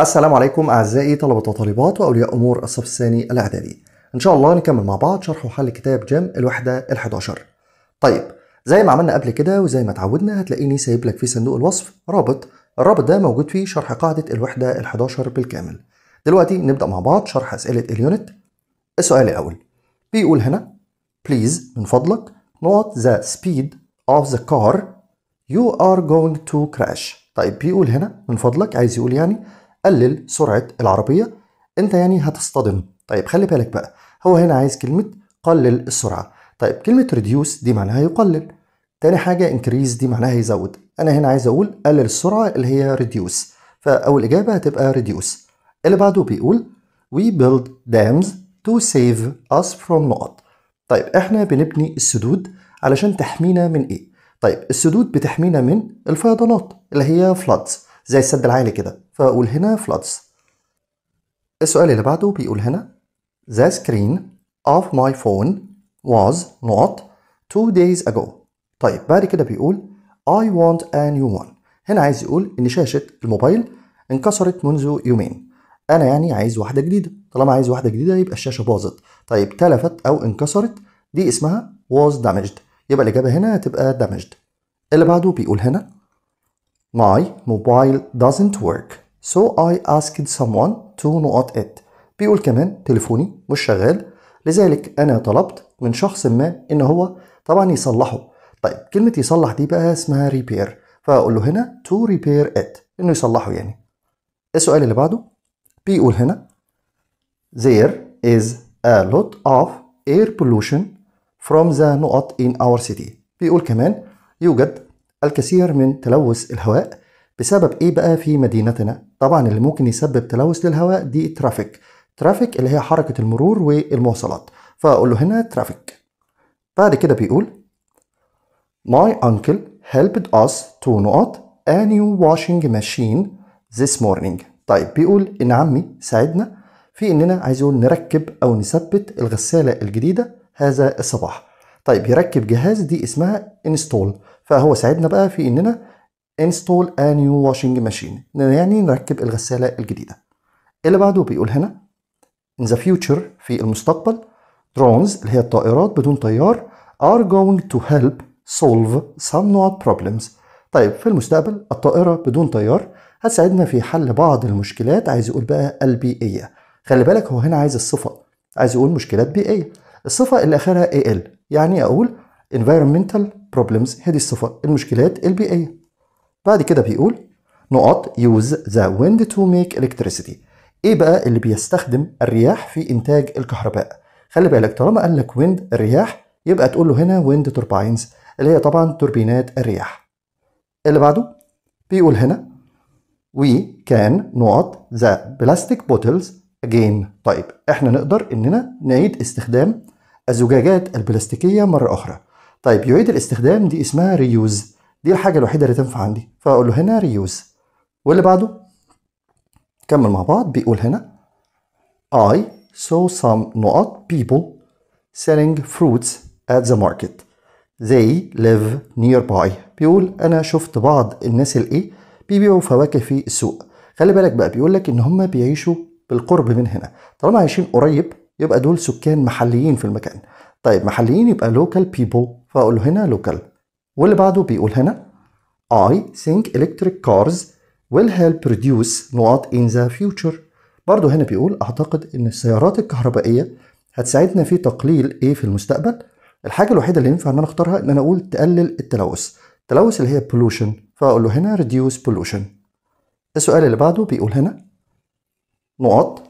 السلام عليكم أعزائي طلبة وطالبات وأولياء أمور الصف الثاني الإعدادي إن شاء الله نكمل مع بعض شرح وحل كتاب جم الوحدة ال11 طيب زي ما عملنا قبل كده وزي ما اتعودنا هتلاقيني سايب لك في صندوق الوصف رابط الرابط ده موجود فيه شرح قاعدة الوحدة ال11 بالكامل دلوقتي نبدأ مع بعض شرح أسئلة اليونت السؤال الأول بيقول هنا بليز من فضلك not the speed of the car you are going to crash طيب بيقول هنا من فضلك عايز يقول يعني قلل سرعة العربية أنت يعني هتصطدم طيب خلي بالك بقى هو هنا عايز كلمة قلل السرعة طيب كلمة reduce دي معناها يقلل تاني حاجة increase دي معناها يزود أنا هنا عايز أقول قلل السرعة اللي هي reduce فأول إجابة هتبقى reduce اللي بعده بيقول we build dams to save us from نقط طيب إحنا بنبني السدود علشان تحمينا من إيه؟ طيب السدود بتحمينا من الفيضانات اللي هي floods زي السد العالي كده فاقول هنا floods السؤال اللي بعده بيقول هنا the screen of my phone was not two days ago طيب بعد كده بيقول I want a new one هنا عايز يقول إن شاشة الموبايل انكسرت منذ يومين أنا يعني عايز واحدة جديدة طالما عايز واحدة جديدة يبقى الشاشة باظت طيب تلفت أو انكسرت دي اسمها was damaged يبقى الإجابة هنا هتبقى damaged اللي بعده بيقول هنا My mobile doesn't work so I asked someone to not it بيقول كمان تليفوني مش شغال لذلك أنا طلبت من شخص ما إن هو طبعا يصلحه طيب كلمة يصلح دي بقى اسمها repair فأقول له هنا to repair it إنه يصلحه يعني السؤال اللي بعده بيقول هنا there is a lot of air pollution from the not in our city بيقول كمان يوجد الكثير من تلوث الهواء بسبب ايه بقى في مدينتنا طبعا اللي ممكن يسبب تلوث للهواء دي ترافيك ترافيك اللي هي حركة المرور والمواصلات فأقول له هنا ترافيك بعد كده بيقول My uncle helped us to not a new washing machine this morning طيب بيقول إن عمي ساعدنا في إننا عايزين نركب أو نثبت الغسالة الجديدة هذا الصباح طيب يركب جهاز دي اسمها install فهو ساعدنا بقى في اننا install a new washing machine يعني نركب الغسالة الجديدة اللي بعده بيقول هنا in the future في المستقبل drones اللي هي الطائرات بدون طيار are going to help solve some not problems طيب في المستقبل الطائرة بدون طيار هتساعدنا في حل بعض المشكلات عايز يقول بقى البيئية خلي بالك هو هنا عايز الصفة عايز يقول مشكلات بيئية الصفة اللي آخرها AL يعني أقول environmental problems هذه الصفة المشكلات البيئية بعد كده بيقول نقط use the wind to make electricity ايه بقى اللي بيستخدم الرياح في انتاج الكهرباء خلي بالك طالما قال لك ويند الرياح يبقى تقول له هنا wind turbines اللي هي طبعا توربينات الرياح اللي بعده بيقول هنا we can نقط the plastic bottles again طيب احنا نقدر اننا نعيد استخدام الزجاجات البلاستيكية مرة أخرى طيب يعيد الاستخدام دي اسمها ريوز دي الحاجة الوحيدة اللي تنفع عندي فأقول له هنا ريوز واللي بعده كمل مع بعض بيقول هنا I saw some not people selling fruits at the market they live nearby بيقول أنا شفت بعض الناس الإيه بيبيعوا فواكه في السوق خلي بالك بقى بيقول لك إن هم بيعيشوا بالقرب من هنا طالما عايشين قريب يبقى دول سكان محليين في المكان طيب محليين يبقى local people فاقول له هنا local واللي بعده بيقول هنا I think electric cars will help produce نقاط in the future برضه هنا بيقول أعتقد إن السيارات الكهربائية هتساعدنا في تقليل إيه في المستقبل الحاجة الوحيدة اللي ينفع إن أنا أختارها إن أنا أقول تقلل التلوث التلوث اللي هي pollution فأقول له هنا reduce pollution السؤال اللي بعده بيقول هنا نقاط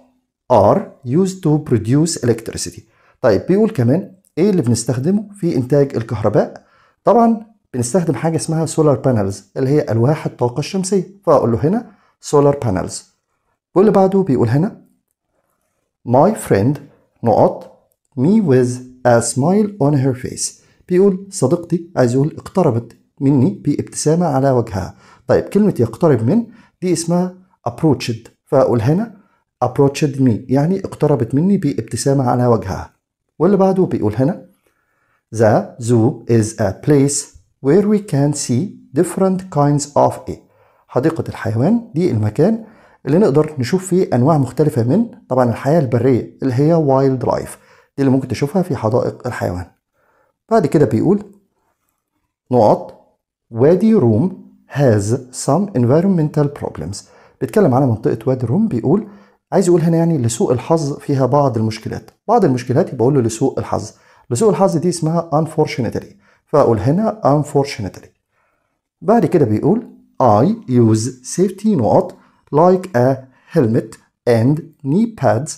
are used to produce electricity طيب بيقول كمان ايه اللي بنستخدمه في انتاج الكهرباء طبعا بنستخدم حاجه اسمها سولار بانلز اللي هي الواح الطاقه الشمسيه فاقول له هنا سولار بانلز واللي بعده بيقول هنا my friend نقط me with a smile on her face بيقول صديقتي عايز يقول اقتربت مني بابتسامة على وجهها طيب كلمة يقترب من دي اسمها approached فأقول هنا approached me يعني اقتربت مني بابتسامة على وجهها واللي بعده بيقول هنا The zoo is a place where we can see different kinds of a حديقة الحيوان دي المكان اللي نقدر نشوف فيه أنواع مختلفة من طبعا الحياة البرية اللي هي wild life دي اللي ممكن تشوفها في حدائق الحيوان. بعد كده بيقول نقط وادي روم has some environmental problems. بيتكلم على منطقة وادي روم بيقول عايز يقول هنا يعني لسوء الحظ فيها بعض المشكلات بعض المشكلات يبقى له لسوء الحظ لسوء الحظ دي اسمها unfortunately فاقول هنا unfortunately بعد كده بيقول I use safety not like a helmet and knee pads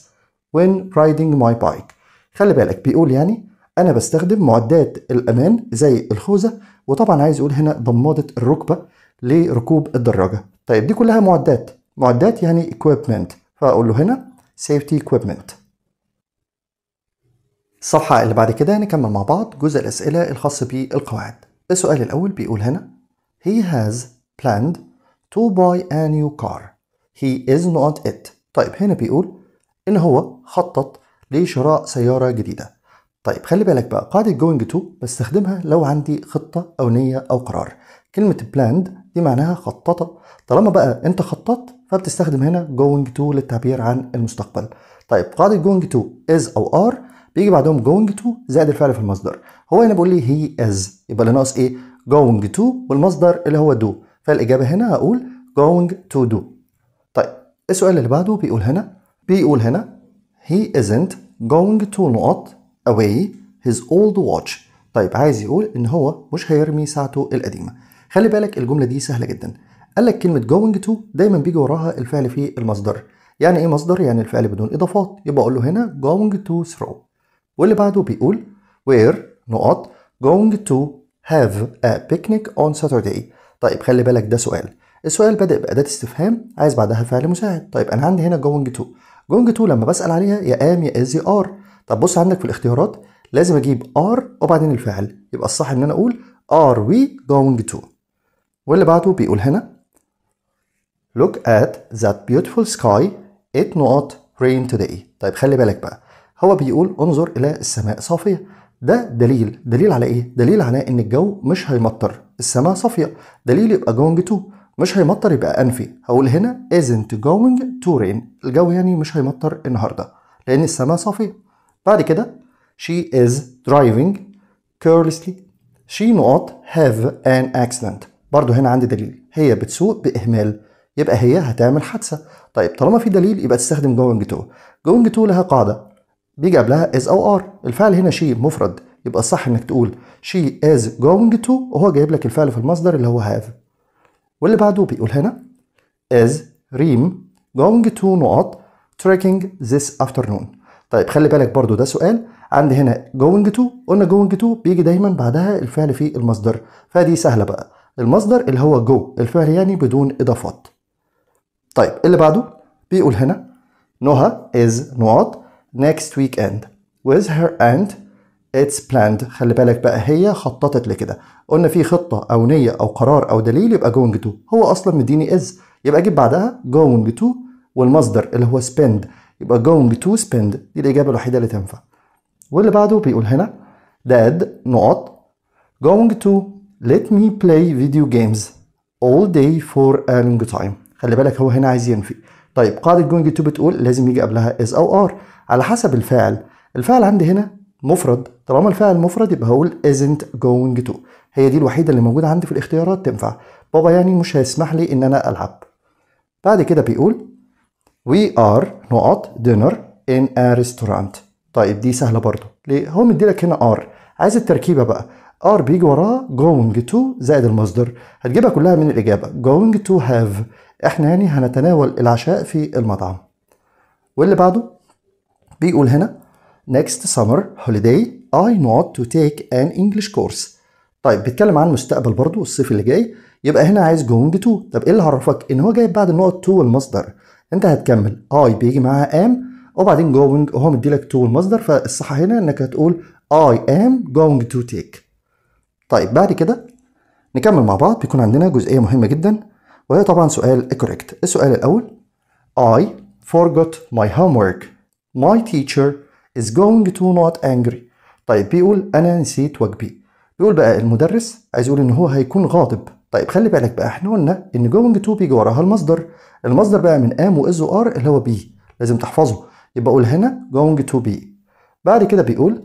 when riding my bike خلي بالك بيقول يعني انا بستخدم معدات الامان زي الخوذه وطبعا عايز اقول هنا ضمادة الركبه لركوب الدراجه طيب دي كلها معدات معدات يعني equipment فاقول له هنا سيفتي equipment الصفحة اللي بعد كده نكمل مع بعض جزء الأسئلة الخاص بالقواعد السؤال الأول بيقول هنا He has planned to buy a new car He is not it طيب هنا بيقول إن هو خطط لشراء سيارة جديدة طيب خلي بالك بقى قاعدة going to بستخدمها لو عندي خطة أو نية أو قرار كلمة planned دي معناها خططة طالما بقى أنت خططت فبتستخدم هنا going to للتعبير عن المستقبل طيب قاعده going to is او are بيجي بعدهم going to زائد الفعل في المصدر هو هنا بيقول لي he is يبقى اللي ناقص ايه going to والمصدر اللي هو do فالاجابه هنا هقول going to do طيب السؤال اللي بعده بيقول هنا بيقول هنا he isn't going to not away his old watch طيب عايز يقول ان هو مش هيرمي ساعته القديمه خلي بالك الجمله دي سهله جدا قال لك كلمه جوينج تو دايما بيجي وراها الفعل في المصدر يعني ايه مصدر يعني الفعل بدون اضافات يبقى اقول له هنا going to throw واللي بعده بيقول where نقط going to have a picnic on Saturday طيب خلي بالك ده سؤال السؤال بدأ بأداة استفهام عايز بعدها فعل مساعد طيب أنا عندي هنا going to going to لما بسأل عليها يا am يا is يا are طب بص عندك في الاختيارات لازم أجيب are وبعدين الفعل يبقى الصح إن أنا أقول are we going to واللي بعده بيقول هنا Look at that beautiful sky it not rain today طيب خلي بالك بقى هو بيقول انظر إلى السماء صافية ده دليل دليل على إيه؟ دليل على إن الجو مش هيمطر السماء صافية دليل يبقى going to مش هيمطر يبقى أنفي هقول هنا isn't going to rain الجو يعني مش هيمطر النهاردة لأن السماء صافية بعد كده she is driving carelessly she not have an accident برضو هنا عندي دليل هي بتسوق بإهمال يبقى هي هتعمل حادثه طيب طالما في دليل يبقى تستخدم جوينج تو جوينج تو لها قاعده بيجي قبلها از او ار الفعل هنا شي مفرد يبقى الصح انك تقول شي از جوينج تو وهو جايب لك الفعل في المصدر اللي هو هاف واللي بعده بيقول هنا از ريم جوينج تو نقط تريكينج ذس افترنون طيب خلي بالك برضو ده سؤال عندي هنا جوينج تو قلنا جوينج تو بيجي دايما بعدها الفعل في المصدر فدي سهله بقى المصدر اللي هو جو الفعل يعني بدون اضافات طيب اللي بعده بيقول هنا نهى is نقط next weekend with her and its planned خلي بالك بقى هي خططت لكده قلنا في خطة أو نية أو قرار أو دليل يبقى going to هو أصلا مديني is يبقى أجيب بعدها going to والمصدر اللي هو spend يبقى going to spend دي الإجابة الوحيدة اللي تنفع واللي بعده بيقول هنا dad نقط going to let me play video games all day for a long time خلي بالك هو هنا عايز ينفي طيب قاعده جوينج تو بتقول لازم يجي قبلها از او ار على حسب الفاعل الفاعل عندي هنا مفرد طالما الفاعل مفرد يبقى هقول isn't going to هي دي الوحيده اللي موجوده عندي في الاختيارات تنفع بابا يعني مش هيسمح لي ان انا العب بعد كده بيقول we are نقط dinner in a restaurant طيب دي سهله برضه ليه هو مديلك هنا ار عايز التركيبه بقى ار بيجي وراه going تو زائد المصدر هتجيبها كلها من الإجابة going تو هاف احنا يعني هنتناول العشاء في المطعم واللي بعده بيقول هنا next summer holiday I want to take an English course طيب بيتكلم عن المستقبل برضو الصيف اللي جاي يبقى هنا عايز going to طب ايه اللي عرفك ان هو جايب بعد النقط to والمصدر انت هتكمل I بيجي معاها am وبعدين going وهو مديلك to والمصدر فالصح هنا انك هتقول I am going to take طيب بعد كده نكمل مع بعض بيكون عندنا جزئية مهمة جدا وهي طبعا سؤال correct السؤال الأول I forgot my homework my teacher is going to not angry طيب بيقول أنا نسيت واجبي بيقول بقى المدرس عايز يقول إن هو هيكون غاضب طيب خلي بالك بقى احنا قلنا ان going to بيجي وراها المصدر المصدر بقى من ام واز وار اللي هو بي لازم تحفظه يبقى اقول هنا going to be بعد كده بيقول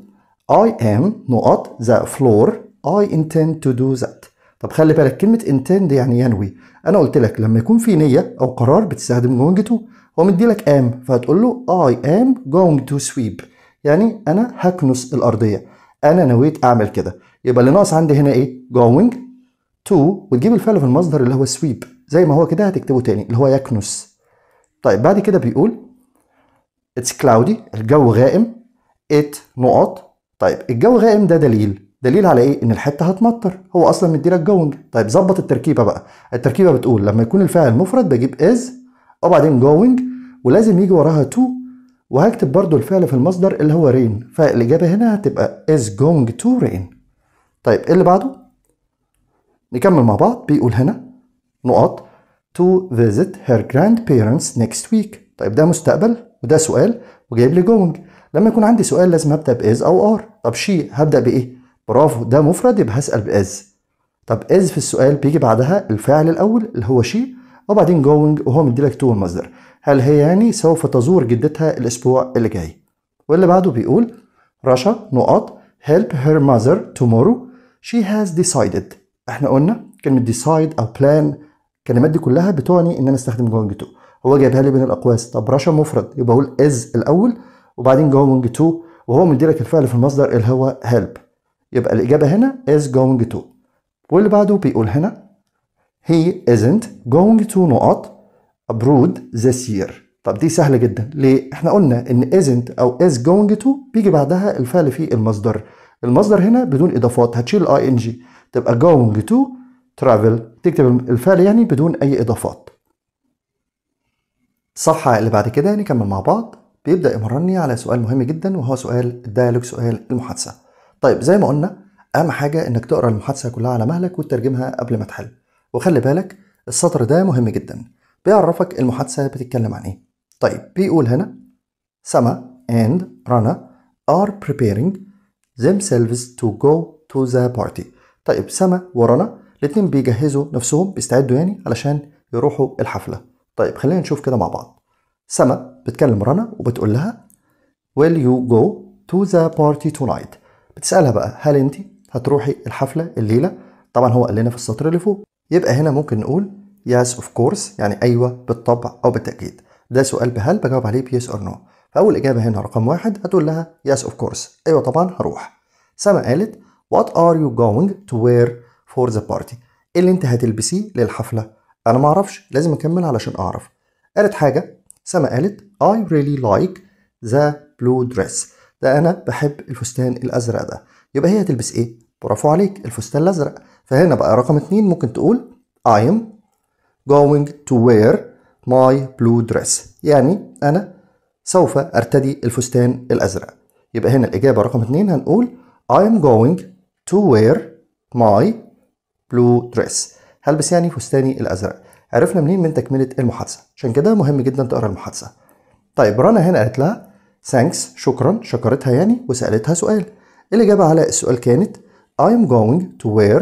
I am نقط the floor I intend to do that طب خلي بالك كلمة intend يعني ينوي أنا قلت لك لما يكون في نية أو قرار بتستخدم going to هو مديلك am فهتقول له I am going to sweep يعني أنا هكنس الأرضية أنا نويت أعمل كده يبقى اللي ناقص عندي هنا إيه going to وتجيب الفعل في المصدر اللي هو sweep زي ما هو كده هتكتبه تاني اللي هو يكنس طيب بعد كده بيقول it's cloudy الجو غائم it نقط طيب الجو غائم ده دليل دليل على ايه ان الحته هتمطر هو اصلا مديلك جون طيب ظبط التركيبه بقى التركيبه بتقول لما يكون الفاعل مفرد بجيب از وبعدين جوينج ولازم يجي وراها تو وهكتب برضو الفعل في المصدر اللي هو رين فالاجابه هنا هتبقى از جوينج تو رين طيب ايه اللي بعده نكمل مع بعض بيقول هنا نقط to visit her grandparents next week طيب ده مستقبل وده سؤال وجايب لي جوينج لما يكون عندي سؤال لازم ابدا باز او ار طب شي هبدا بايه برافو ده مفرد يبقى هسأل بإز طب إز في السؤال بيجي بعدها الفاعل الأول اللي هو شي وبعدين going وهو مديلك تو المصدر هل هي يعني سوف تزور جدتها الأسبوع اللي جاي واللي بعده بيقول رشا نقط help her mother tomorrow she has decided احنا قلنا كلمة decide أو plan الكلمات دي كلها بتعني إن أنا أستخدم going to هو جايبها لي بين الأقواس طب رشا مفرد يبقى أقول is الأول وبعدين going to وهو مديلك الفعل في المصدر اللي هو help يبقى الإجابة هنا is going to واللي بعده بيقول هنا he isn't going to نقط abroad this year طب دي سهلة جدا ليه؟ احنا قلنا ان isn't او is going to بيجي بعدها الفعل في المصدر المصدر هنا بدون اضافات هتشيل اي ان جي تبقى going to travel تكتب الفعل يعني بدون اي اضافات الصفحة اللي بعد كده نكمل مع بعض بيبدأ يمرني على سؤال مهم جدا وهو سؤال الديالوج سؤال المحادثة طيب زي ما قلنا اهم حاجه انك تقرا المحادثه كلها على مهلك وتترجمها قبل ما تحل وخلي بالك السطر ده مهم جدا بيعرفك المحادثه بتتكلم عن ايه طيب بيقول هنا سما and Rana are preparing themselves to go to the party طيب سما ورنا الاتنين بيجهزوا نفسهم بيستعدوا يعني علشان يروحوا الحفلة طيب خلينا نشوف كده مع بعض سما بتكلم رنا وبتقول لها will you go to the party tonight بتسالها بقى هل انت هتروحي الحفله الليله طبعا هو قال لنا في السطر اللي فوق يبقى هنا ممكن نقول يس اوف كورس يعني ايوه بالطبع او بالتاكيد ده سؤال بهل بجاوب عليه بيس اور نو فاول اجابه هنا رقم واحد هتقول لها يس اوف كورس ايوه طبعا هروح سما قالت وات ار يو جوينج تو وير فور ذا بارتي ايه اللي انت هتلبسيه للحفله انا ما اعرفش لازم اكمل علشان اعرف قالت حاجه سما قالت I really like the blue dress ده انا بحب الفستان الازرق ده يبقى هي هتلبس ايه برافو عليك الفستان الازرق فهنا بقى رقم اتنين ممكن تقول I'm going to wear my blue dress يعني انا سوف ارتدي الفستان الازرق يبقى هنا الاجابه رقم اتنين هنقول I'm going to wear my blue dress هلبس يعني فستاني الازرق عرفنا منين من تكمله المحادثه عشان كده مهم جدا تقرا المحادثه طيب رنا هنا قالت لها ثانكس شكرا شكرتها يعني وسألتها سؤال الإجابة على السؤال كانت I'm going to wear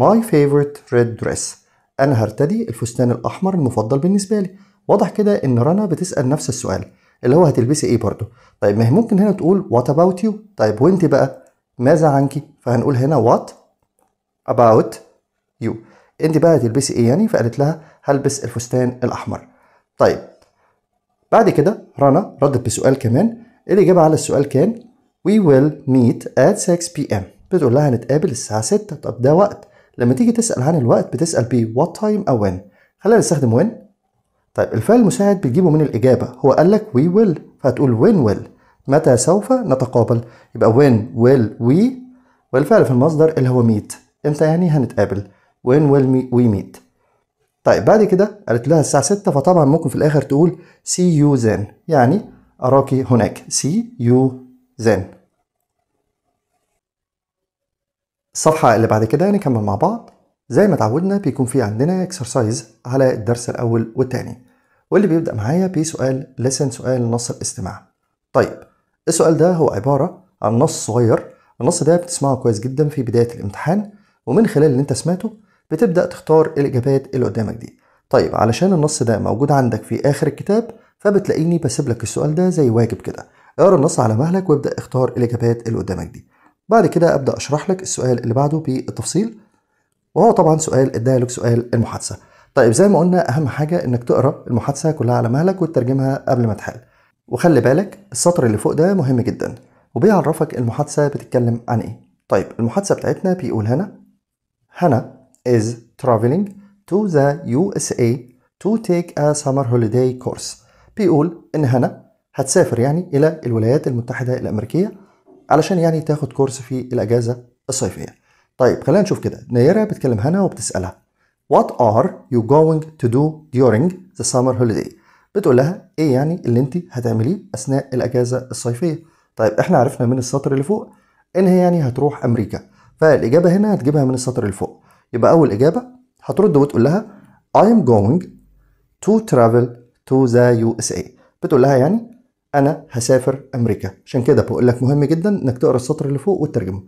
my favorite red dress أنا هرتدي الفستان الأحمر المفضل بالنسبة لي واضح كده إن رنا بتسأل نفس السؤال اللي هو هتلبسي إيه برضه طيب ما هي ممكن هنا تقول what about you طيب وأنت بقى ماذا عنك فهنقول هنا what about you أنت بقى هتلبسي إيه يعني فقالت لها هلبس الفستان الأحمر طيب بعد كده رنا ردت بسؤال كمان الإجابة على السؤال كان We will meet at 6 p.m. بتقول لها هنتقابل الساعة 6 طب ده وقت لما تيجي تسأل عن الوقت بتسأل بيه what time أو when خلينا نستخدم when طيب الفعل المساعد بتجيبه من الإجابة هو قال لك we will فهتقول when will متى سوف نتقابل يبقى when will we والفعل في المصدر اللي هو meet امتى يعني هنتقابل when will we meet طيب بعد كده قالت لها الساعة 6 فطبعا ممكن في الآخر تقول سي يو زين يعني أراكي هناك سي يو زين الصفحة اللي بعد كده نكمل مع بعض زي ما اتعودنا بيكون في عندنا اكسرسايز على الدرس الأول والتاني واللي بيبدأ معايا بسؤال لسن سؤال نص الاستماع طيب السؤال ده هو عبارة عن نص صغير النص ده بتسمعه كويس جدا في بداية الامتحان ومن خلال اللي انت سمعته بتبدأ تختار الإجابات اللي قدامك دي طيب علشان النص ده موجود عندك في آخر الكتاب فبتلاقيني بسيب لك السؤال ده زي واجب كده اقرا النص على مهلك وابدأ اختار الإجابات اللي قدامك دي بعد كده أبدأ أشرح لك السؤال اللي بعده بالتفصيل وهو طبعا سؤال الديالوج لك سؤال المحادثة طيب زي ما قلنا أهم حاجة إنك تقرأ المحادثة كلها على مهلك وتترجمها قبل ما تحل وخلي بالك السطر اللي فوق ده مهم جدا وبيعرفك المحادثة بتتكلم عن إيه طيب المحادثة بتاعتنا بيقول هنا هنا is traveling to the USA to take a summer holiday course بيقول إن هنا هتسافر يعني إلى الولايات المتحدة الأمريكية علشان يعني تاخد كورس في الأجازة الصيفية طيب خلينا نشوف كده نيرة بتكلم هنا وبتسألها What are you going to do during the summer holiday بتقول لها إيه يعني اللي أنت هتعمليه أثناء الأجازة الصيفية طيب إحنا عرفنا من السطر اللي فوق إن هي يعني هتروح أمريكا فالإجابة هنا هتجيبها من السطر اللي فوق يبقى أول إجابة هترد وتقول لها I am going to travel to the USA بتقول لها يعني أنا هسافر أمريكا عشان كده بقول لك مهم جدا إنك تقرأ السطر اللي فوق وتترجمه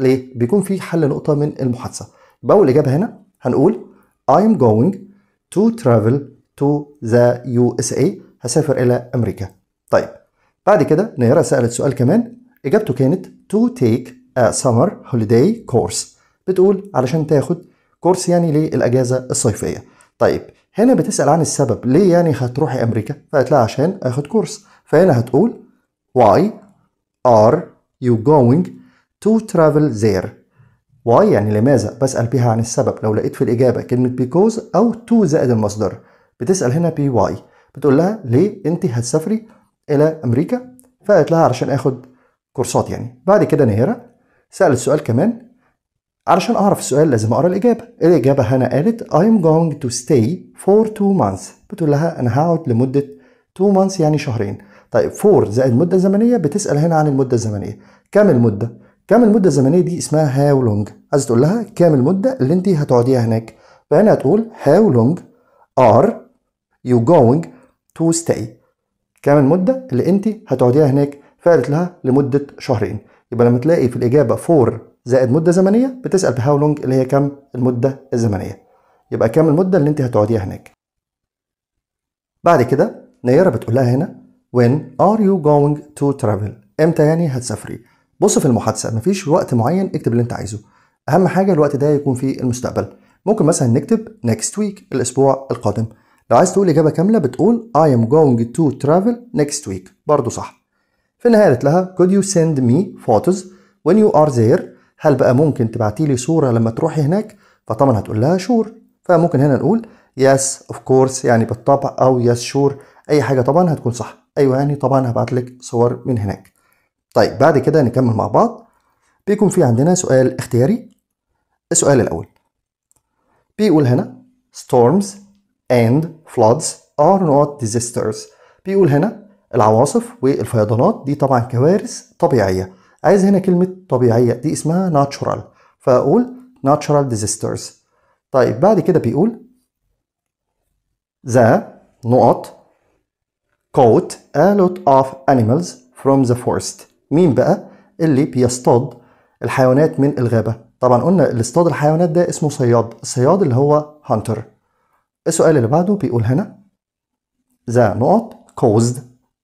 ليه؟ بيكون في حل نقطة من المحادثة يبقى أول إجابة هنا هنقول I am going to travel to the USA هسافر إلى أمريكا طيب بعد كده نيرة سألت سؤال كمان إجابته كانت to take a summer holiday course بتقول علشان تاخد كورس يعني للاجازه الصيفيه طيب هنا بتسال عن السبب ليه يعني هتروحي امريكا فقالت لها عشان اخد كورس فهنا هتقول why are you going to travel there why يعني لماذا بسال بيها عن السبب لو لقيت في الاجابه كلمه because او to زائد المصدر بتسال هنا بي why بتقول لها ليه انت هتسافري الى امريكا فقالت لها علشان اخد كورسات يعني بعد كده نهيرة سألت سؤال كمان علشان أعرف السؤال لازم أقرأ الإجابة الإجابة هنا قالت I'm going to stay for two months بتقول لها أنا هقعد لمدة two months يعني شهرين طيب فور زائد مدة زمنية بتسأل هنا عن المدة الزمنية كام المدة؟ كام المدة الزمنية دي اسمها هاو لونج عايز تقول لها كام المدة اللي أنت هتقعديها هناك فهنا هتقول هاو لونج ار يو جوينج تو ستاي كام المدة اللي أنت هتقعديها هناك؟ فقالت لها لمدة شهرين يبقى لما تلاقي في الإجابة فور زائد مده زمنيه بتسال بهاو لونج اللي هي كم المده الزمنيه يبقى كم المده اللي انت هتقعديها هناك بعد كده نيره بتقول لها هنا when are you going to travel امتى يعني هتسافري بص في المحادثه مفيش وقت معين اكتب اللي انت عايزه اهم حاجه الوقت ده يكون في المستقبل ممكن مثلا نكتب next week الاسبوع القادم لو عايز تقول اجابه كامله بتقول I am going to travel next week برضه صح في النهايه قالت لها could you send me photos when you are there هل بقى ممكن تبعتي لي صوره لما تروحي هناك فطبعا هتقول لها شور فممكن هنا نقول يس اوف كورس يعني بالطبع او يس شور اي حاجه طبعا هتكون صح ايوه يعني طبعا هبعت لك صور من هناك طيب بعد كده نكمل مع بعض بيكون في عندنا سؤال اختياري السؤال الاول بيقول هنا storms and floods are not disasters بيقول هنا العواصف والفيضانات دي طبعا كوارث طبيعيه عايز هنا كلمة طبيعية دي اسمها ناتشورال فأقول ناتشورال ديزاسترز طيب بعد كده بيقول ذا نقط caught a lot of animals from the forest مين بقى اللي بيصطاد الحيوانات من الغابة طبعا قلنا اللي اصطاد الحيوانات ده اسمه صياد الصياد اللي هو هانتر السؤال اللي بعده بيقول هنا ذا نقط caused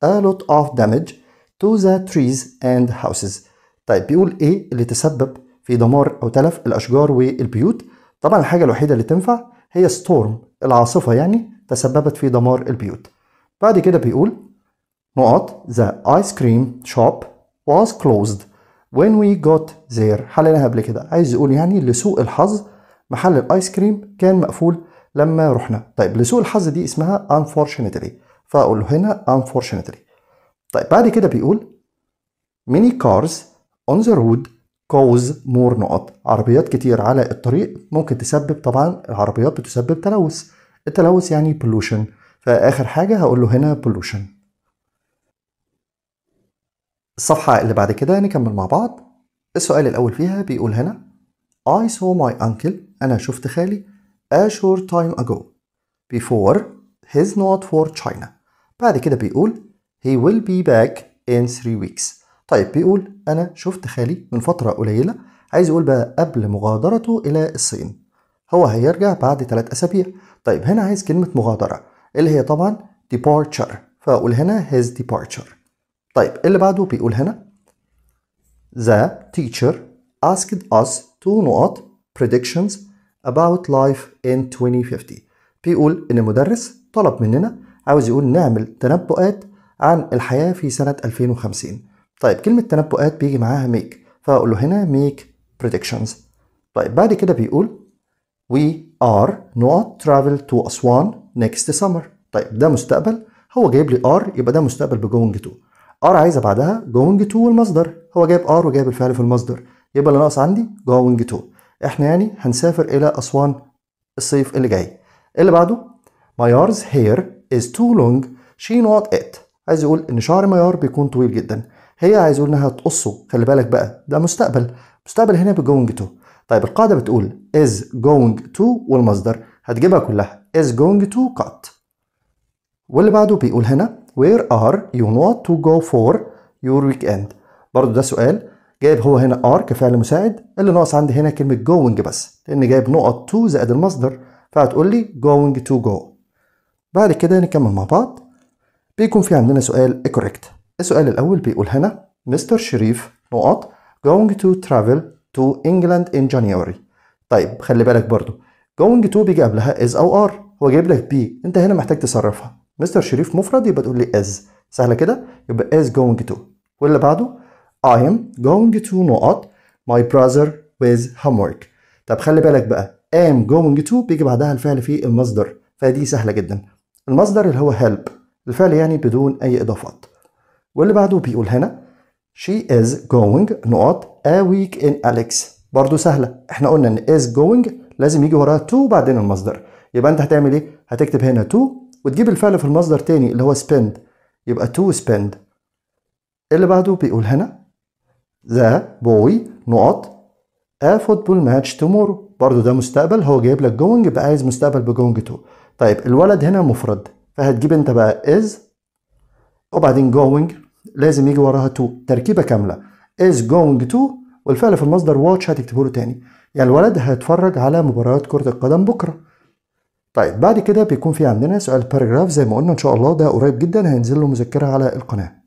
a lot of damage to the trees and houses طيب بيقول ايه اللي تسبب في دمار او تلف الاشجار والبيوت طبعا الحاجه الوحيده اللي تنفع هي ستورم العاصفه يعني تسببت في دمار البيوت بعد كده بيقول نقط the ice cream shop was closed when we got there حللها قبل كده عايز يقول يعني لسوء الحظ محل الايس كريم كان مقفول لما رحنا طيب لسوء الحظ دي اسمها unfortunately فاقول له هنا unfortunately طيب بعد كده بيقول many cars on the road cause more نقط عربيات كتير على الطريق ممكن تسبب طبعا العربيات بتسبب تلوث التلوث يعني pollution فآخر حاجة هقول له هنا pollution الصفحة اللي بعد كده نكمل مع بعض السؤال الأول فيها بيقول هنا I saw my uncle أنا شفت خالي a short time ago before his not for China بعد كده بيقول he will be back in three weeks طيب بيقول أنا شفت خالي من فترة قليلة عايز يقول بقى قبل مغادرته إلى الصين هو هيرجع بعد ثلاث أسابيع طيب هنا عايز كلمة مغادرة اللي هي طبعا departure فأقول هنا his departure طيب اللي بعده بيقول هنا the teacher asked us to نقط predictions about life in 2050 بيقول إن المدرس طلب مننا عاوز يقول نعمل تنبؤات عن الحياة في سنة 2050 طيب كلمة تنبؤات بيجي معاها ميك فأقول له هنا ميك predictions طيب بعد كده بيقول we are not travel to أسوان next summer طيب ده مستقبل هو جايب لي ار يبقى ده مستقبل بجوينج تو ار عايزه بعدها جوينج تو والمصدر هو جايب ار وجايب الفعل في المصدر يبقى اللي ناقص عندي جوينج تو احنا يعني هنسافر الى اسوان الصيف اللي جاي اللي بعده my hair is too long she not it عايز يقول ان شعر ميار بيكون طويل جدا هي عايز يقول انها تقصه خلي بالك بقى ده مستقبل مستقبل هنا بجوينج تو طيب القاعده بتقول is going to والمصدر هتجيبها كلها is going to cut واللي بعده بيقول هنا where are you want to go for your weekend برضه ده سؤال جايب هو هنا are كفعل مساعد اللي ناقص عندي هنا كلمة going بس لأن جايب نقط to زائد المصدر فهتقول لي going to go بعد كده نكمل مع بعض بيكون في عندنا سؤال correct السؤال الأول بيقول هنا مستر شريف نقط going to travel to England in January طيب خلي بالك برضو going to بيجي قبلها is أو are هو جايب لك بي أنت هنا محتاج تصرفها مستر شريف مفرد يبقى تقول لي is سهلة كده يبقى is going to واللي بعده I am going to نقط my brother with homework طب خلي بالك بقى am going to بيجي بعدها الفعل في المصدر فدي سهلة جدا المصدر اللي هو help الفعل يعني بدون أي إضافات واللي بعده بيقول هنا she is going نقط a week in Alex برضو سهلة احنا قلنا ان is going لازم يجي وراها to بعدين المصدر يبقى انت هتعمل ايه هتكتب هنا to وتجيب الفعل في المصدر تاني اللي هو spend يبقى to spend اللي بعده بيقول هنا the boy نقط a football match tomorrow برضو ده مستقبل هو جايب لك going يبقى عايز مستقبل بجونج to طيب الولد هنا مفرد فهتجيب انت بقى is وبعدين going لازم يجي وراها to تركيبه كامله is going to والفعل في المصدر watch هتكتبه له تاني يعني الولد هيتفرج على مباريات كره القدم بكره طيب بعد كده بيكون في عندنا سؤال paragraph زي ما قلنا ان شاء الله ده قريب جدا هينزل له مذكره على القناه